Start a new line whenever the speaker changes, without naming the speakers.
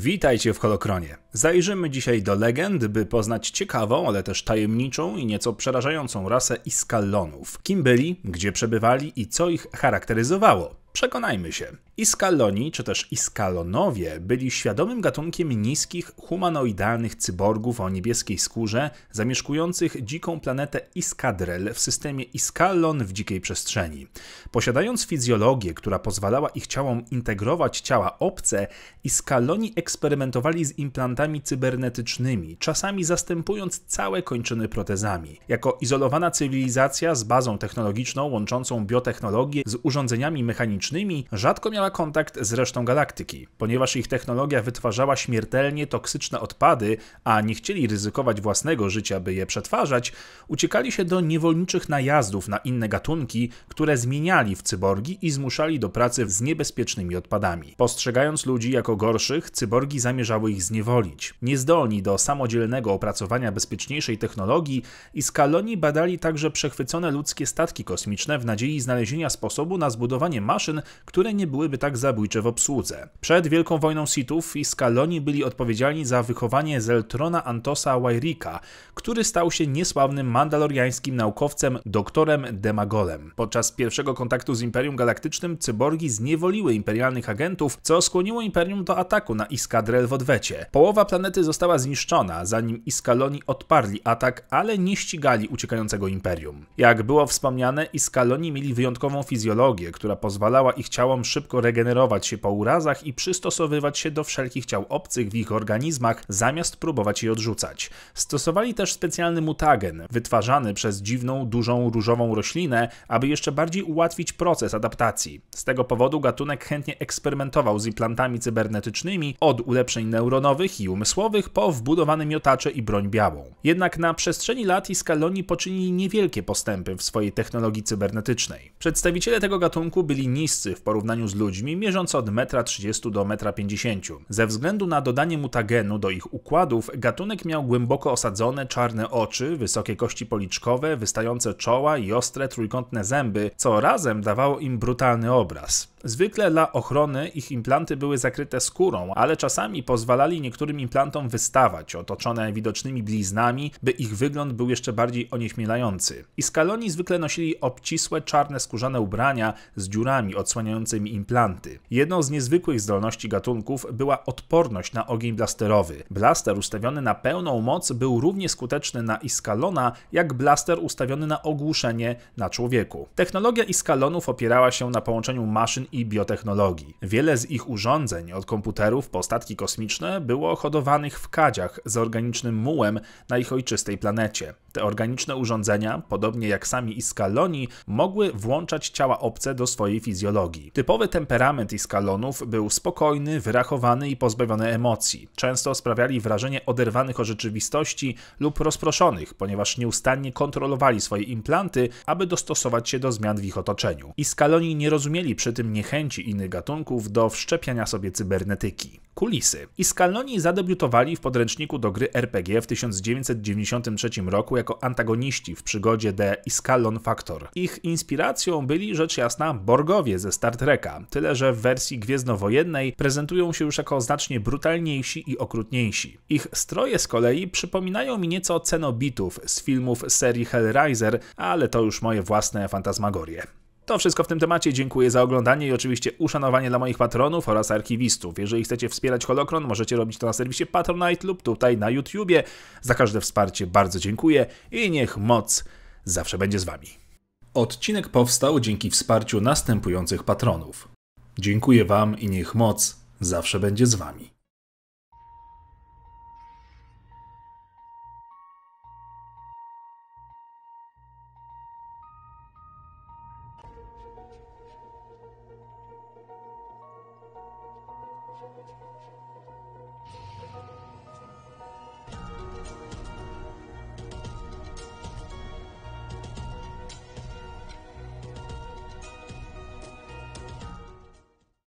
Witajcie w Holokronie. Zajrzymy dzisiaj do legend, by poznać ciekawą, ale też tajemniczą i nieco przerażającą rasę Iskallonów. Kim byli, gdzie przebywali i co ich charakteryzowało. Przekonajmy się. Iskaloni, czy też Iskalonowie, byli świadomym gatunkiem niskich, humanoidalnych cyborgów o niebieskiej skórze, zamieszkujących dziką planetę Iskadrel w systemie Iskalon w dzikiej przestrzeni. Posiadając fizjologię, która pozwalała ich ciałom integrować ciała obce, Iskaloni eksperymentowali z implantami cybernetycznymi, czasami zastępując całe kończyny protezami. Jako izolowana cywilizacja z bazą technologiczną łączącą biotechnologię z urządzeniami mechanicznymi, kosmicznymi rzadko miała kontakt z resztą galaktyki, ponieważ ich technologia wytwarzała śmiertelnie toksyczne odpady, a nie chcieli ryzykować własnego życia, by je przetwarzać, uciekali się do niewolniczych najazdów na inne gatunki, które zmieniali w cyborgi i zmuszali do pracy z niebezpiecznymi odpadami. Postrzegając ludzi jako gorszych, cyborgi zamierzały ich zniewolić. Niezdolni do samodzielnego opracowania bezpieczniejszej technologii, Iskaloni badali także przechwycone ludzkie statki kosmiczne w nadziei znalezienia sposobu na zbudowanie maszyn, maszyn, które nie byłyby tak zabójcze w obsłudze. Przed Wielką Wojną Sithów i Skaloni byli odpowiedzialni za wychowanie Zeltrona Antosa Wairika, który stał się niesławnym mandaloriańskim naukowcem, doktorem Demagolem. Podczas pierwszego kontaktu z Imperium Galaktycznym cyborgi zniewoliły imperialnych agentów, co skłoniło Imperium do ataku na Iskadrel w odwecie. Połowa planety została zniszczona, zanim Iskaloni odparli atak, ale nie ścigali uciekającego Imperium. Jak było wspomniane, Iskaloni mieli wyjątkową fizjologię, która pozwala pozwalała ich ciałom szybko regenerować się po urazach i przystosowywać się do wszelkich ciał obcych w ich organizmach, zamiast próbować je odrzucać. Stosowali też specjalny mutagen, wytwarzany przez dziwną, dużą, różową roślinę, aby jeszcze bardziej ułatwić proces adaptacji. Z tego powodu gatunek chętnie eksperymentował z implantami cybernetycznymi, od ulepszeń neuronowych i umysłowych po wbudowane miotacze i broń białą. Jednak na przestrzeni lat i skaloni poczynili niewielkie postępy w swojej technologii cybernetycznej. Przedstawiciele tego gatunku byli niski niscy w porównaniu z ludźmi, mierząc od 1,30 m do 1,50 m. Ze względu na dodanie mutagenu do ich układów, gatunek miał głęboko osadzone czarne oczy, wysokie kości policzkowe, wystające czoła i ostre trójkątne zęby, co razem dawało im brutalny obraz. Zwykle dla ochrony ich implanty były zakryte skórą, ale czasami pozwalali niektórym implantom wystawać, otoczone widocznymi bliznami, by ich wygląd był jeszcze bardziej onieśmielający. Iskaloni zwykle nosili obcisłe, czarne, skórzane ubrania z dziurami odsłaniającymi implanty. Jedną z niezwykłych zdolności gatunków była odporność na ogień blasterowy. Blaster ustawiony na pełną moc był równie skuteczny na Iskalona, jak blaster ustawiony na ogłuszenie na człowieku. Technologia Iskalonów opierała się na połączeniu maszyn i i biotechnologii. Wiele z ich urządzeń, od komputerów po statki kosmiczne, było hodowanych w kadziach z organicznym mułem na ich ojczystej planecie. Te organiczne urządzenia, podobnie jak sami Iskaloni, mogły włączać ciała obce do swojej fizjologii. Typowy temperament Iskalonów był spokojny, wyrachowany i pozbawiony emocji. Często sprawiali wrażenie oderwanych od rzeczywistości lub rozproszonych, ponieważ nieustannie kontrolowali swoje implanty, aby dostosować się do zmian w ich otoczeniu. Iskaloni nie rozumieli przy tym niechęci innych gatunków do wszczepiania sobie cybernetyki. Kulisy. Iskaloni zadebiutowali w podręczniku do gry RPG w 1993 roku jako antagoniści w przygodzie The Iskallon Factor. Ich inspiracją byli rzecz jasna Borgowie ze Star Treka, tyle że w wersji gwiezdnowojennej prezentują się już jako znacznie brutalniejsi i okrutniejsi. Ich stroje z kolei przypominają mi nieco cenobitów z filmów serii Hellraiser, ale to już moje własne fantasmagorie. To wszystko w tym temacie. Dziękuję za oglądanie i oczywiście uszanowanie dla moich patronów oraz archiwistów. Jeżeli chcecie wspierać Holokron, możecie robić to na serwisie Patronite lub tutaj na YouTubie. Za każde wsparcie bardzo dziękuję i niech moc zawsze będzie z Wami. Odcinek powstał dzięki wsparciu następujących patronów. Dziękuję Wam i niech moc zawsze będzie z Wami.